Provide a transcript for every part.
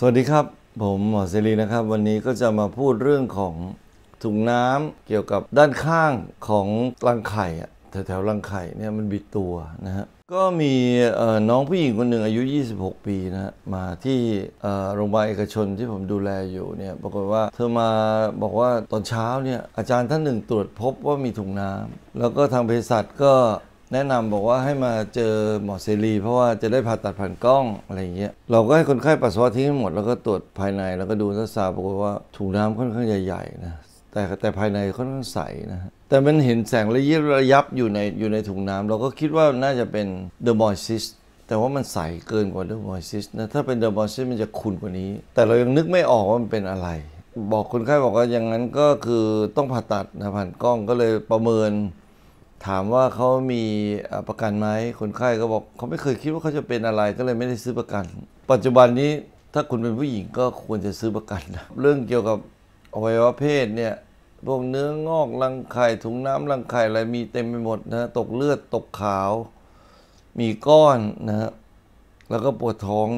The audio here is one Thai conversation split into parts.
สวัสดีครับ ผมหมอเสรีนะครับ วันนี้ก็จะมาพูดเรื่องของถุงน้ำเกี่ยวกับด้านข้างของรังไข่แถวแถวรังไข่เนี่ยมันบิดตัวนะฮะก็มีน้องผู้หญิงคนหนึ่งอายุ 26 ปีนะะมาที่โรงพยาบาลเอกชนที่ผมดูแลอยู่เนี่ยปรากฏว่าเธอมาบอกว่าตอนเช้าเนี่ยอาจารย์ท่านหนึ่งตรวจพบว่ามีถุงน้ำ แล้วก็ทางเภสัชก็แนะนำบอกว่าให้มาเจอหมอเซรีเพราะว่าจะได้ผ่าตัดผ่านกล้องอะไรอย่างเงี้ยเราก็ให้คนไข้ปัสสาวะทิ้งหมดแล้วก็ตรวจภายในแล้วก็ดูนักศากษาบอกว่าถุงน้ำค่อนข้างใหญ่ ๆ นะ แต่แต่ภายในค่อนข้างใสนะแต่มันเห็นแสงระยิบระยับอยู่ในอยู่ในถุงน้ำ เราก็คิดว่าน่าจะเป็นเดอะบอยซิสแต่ว่ามันใสเกินกว่าเดอะบอยซิสนะ ถ้าเป็นเดอะบอยซิสมันจะขุ่นกว่านี้ แต่เรายังนึกไม่ออกว่ามันเป็นอะไร บอกคนไข้บอกว่าอย่างนั้นก็คือต้องผ่าตัดนะผ่านกล้องก็เลยประเมินถามว่าเขามีประกันไหมคนไข้ก็บอกเขาไม่เคยคิดว่าเขาจะเป็นอะไร ก็เลยไม่ได้ซื้อประกัน ปัจจุบันนี้ถ้าคุณเป็นผู้หญิงก็ควรจะซื้อประกันนะเรื่องเกี่ยวกับอวัยวะเพศเนี่ยพวกเนื้องอกรังไข่ถุงน้ำรังไข่อะไรมีเต็มไปหมดนะตกเลือดตกขาว มีก้อนนะฮะแล้วก็ปวดท้อง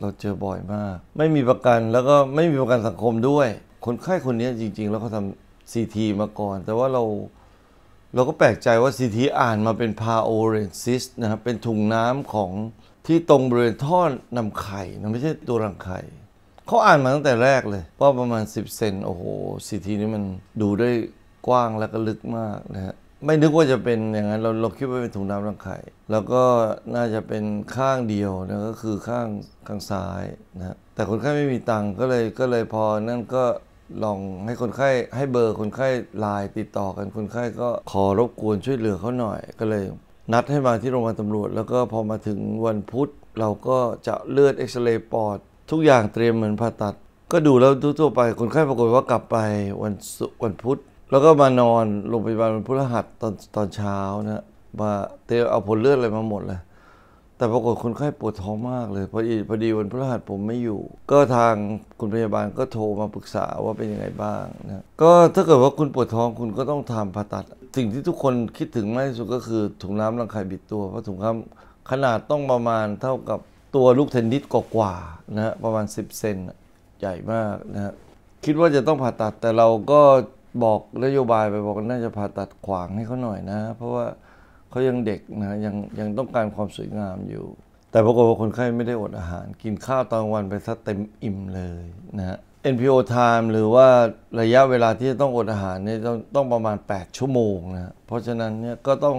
เราเจอบ่อยมาก ไม่มีประกัน แล้วก็ไม่มีประกันสังคมด้วย คนไข้คนนี้จริง ๆ แล้วเขาทำซีทีมาก่อน แต่ว่าเราเราก็แปลกใจว่าซีทีอ่านมาเป็นพาโอเรนซิสนะครับ เป็นถุงน้ำของที่ตรงบริเวณท่อนำไข่นะไม่ใช่ตัวรังไข่เขาอ่านมาตั้งแต่แรกเลยว่าประมาณ 10 เซนโอ้โหซีทีนี้มันดูได้กว้างและก็ลึกมากนะฮะ ไม่นึกว่าจะเป็นอย่างนั้นเราเราคิดว่าเป็นถุงน้ำรังไข่ แล้วก็น่าจะเป็นข้างเดียวนะก็คือข้างข้างซ้ายนะแต่คนไข้ไม่มีตังก็เลยก็เลยพอ นั่นก็ลองให้คนไข้ให้เบอร์คนไข้ไลน์ติดต่อกันคนไข้ก็ขอรบกวนช่วยเหลือเขาหน่อยก็เลย นัดให้มาที่โรงพยาบาลตำรวจ แล้วก็พอมาถึงวันพุธ เราก็จะเลือดเอ็กซเรย์ปอดทุกอย่างเตรียมเหมือนผ่าตัด ก็ดูแล้วทั่วไป คนไข้ปรากฏว่ากลับไปวันศุกร์วันพุธ แล้วก็มานอนโรงพยาบาลวันพฤหัสตอนตอนเช้านะมาเตรียมเอาผลเลือดอะไรมาหมดเลยแต่ปรากฏคนไข้ปวดท้องมากเลย พอดีพอดีวันพฤหัสผมไม่อยู่ ก็ทางคุณพยาบาลก็โทรมาปรึกษาว่าเป็นยังไงบ้างนะก็ถ้าเกิดว่าคุณปวดท้องคุณก็ต้องทำผ่าตัด สิ่งที่ทุกคนคิดถึงมากที่สุดก็คือถุงน้ำรังไข่บิดตัวเพราะถุงน้ำขนาดต้องประมาณเท่ากับตัวลูกเทนนิสกว่าๆนะประมาณ 10เซนใหญ่มากนะคิดว่าจะต้องผ่าตัด แต่เราก็บอกนโยบายไปบอกน่าจะผ่าตัดขวางให้เขาหน่อยนะ เพราะว่าเขายังเด็กนะยังยังต้องการความสวยงามอยู่ แต่ปรากฏว่าคนไข้ไม่ได้อดอาหาร กินข้าวตอนวันไปซะเต็มอิ่มเลยนะฮะ NPO time หรือว่าระยะเวลาที่ต้องอดอาหารเนี่ยต้องต้องประมาณ 8 ชั่วโมงนะ เพราะฉะนั้นเนี่ยก็ต้อง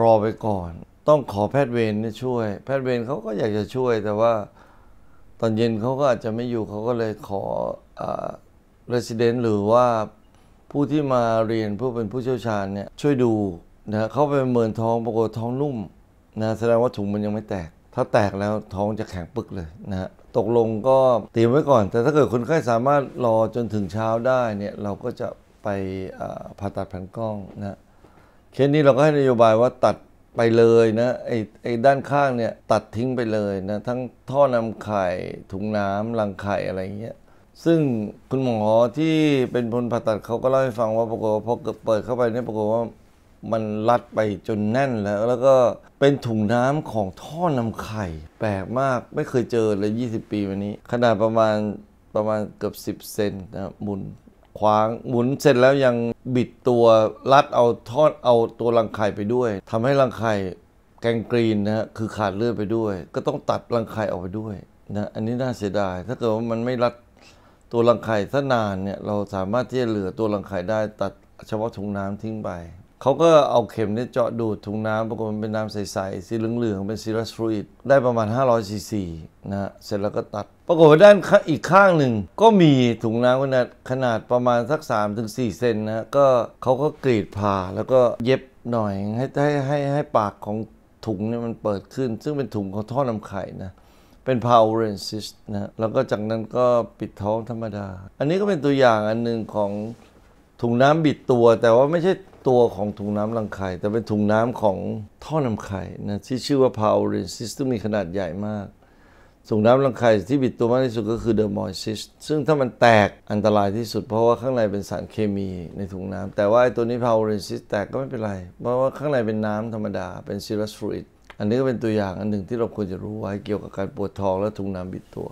รอไปก่อน ต้องขอแพทย์เวรนช่วย แพทย์เวรเขาก็อยากจะช่วยแต่ว่าตอนเย็นเขาก็อาจจะไม่อยู่เขาก็เลยขออ resident หรือว่าผู้ที่มาเรียนเพื่อเป็นผู้เชี่ยวชาญเนี่ยช่วยดูนะเข้าไปเมินท้องปรากฏท้องนุ่มนะแสดงว่าถุงมันยังไม่แตก ถ้าแตกแล้วท้องจะแข็งปึก เลยนะตกลงก็เตรียมไว้ก่อน แต่ถ้าเกิดคนไข้สามารถรอจนถึงเช้าได้เนี่ยเราก็จะไปผ่าตัดแผ่นกล้องนะเคสนี้เราก็ให้นโยบายว่าตัดไปเลยนะไอ้ไอ้ด้านข้างเนี่ยตัดทิ้งไปเลยนะทั้งท่อนำไข่ถุงน้ำรังไข่อะไรเงี้ยซึ่งคุณหมอที่เป็นพลผ่าตัดเขาก็เล่าให้ฟังว่าปรากฏพอเปิดเข้าไปเนี่ยปรากฏว่ามันรัดไปจนแน่นแล้ว แล้วก็เป็นถุงน้ำของท่อนำไข่แปลกมาก ไม่เคยเจอเลย20 ปีวันนี้ ขนาดประมาณประมาณเกือบ10 เซนนะหมุน ขวางหมุนเสร็จแล้วยังบิดตัวรัดเอาทอดเอาตัวรังไข่ไปด้วย ทำให้รังไข่แกงกรีนนะฮะคือขาดเลือดไปด้วย ก็ต้องตัดรังไข่ออกไปด้วยนะ อันนี้น่าเสียดาย ถ้าเกิดว่ามันไม่รัดตัวรังไข่ซะนานเนี่ย เราสามารถที่จะเหลือตัวรังไข่ได้ ตัดเฉพาะถุงน้ำทิ้งไปเขาก็เอาเข็มเนี่ยเจาะดูดถุงน้ำปรากฏมันเป็นน้ำใสๆสีเหลืองๆเป็นซีรัสฟลูอิดได้ประมาณ500ซีซีนะฮะเสร็จแล้วก็ตัดปรากฏว่าด้านอีกข้างหนึ่ง ก็มีถุงน้ำขนาดขนาดประมาณสัก 3-4เซนนะ ก็เขาก็กรีดผ่าแล้วก็เย็บหน่อยให้ให้ให้ให้ปากของถุงเนี่ยมันเปิดขึ้น ซึ่งเป็นถุงของท่อนำไข่นะเป็นพาวเรนซิสนะแล้วก็จากนั้นก็ปิดท้องธรรมดา อันนี้ก็เป็นตัวอย่างอันหนึ่งของถุงน้ำบิดตัวแต่ว่าไม่ใช่ตัวของถุงน้ำรังไข่แต่เป็นถุงน้ำของท่อนำไข่นะ ที่ชื่อว่า Power r ซ n g e Cyst มีขนาดใหญ่มากถุงน้ำรังไข่ที่บิดตัวมากที่สุดก็คือเดอะมอยซิสซึ่งถ้ามันแตกอันตรายที่สุด เพราะว่าข้างในเป็นสารเคมีในถุงน้ำแต่ว่าไอตัวนี้พาวเรนซิสแตกก็ไม่เป็นไร เพราะว่าข้างในเป็นน้ำธรรมดาเป็นซิรัสฟลูอิดอันนี้ก็เป็นตัวอย่างอันหนึ่งที่เราควรจะรู้ไว้เกี่ยวกับการปวดท้องและถุงน้ำบิดตัว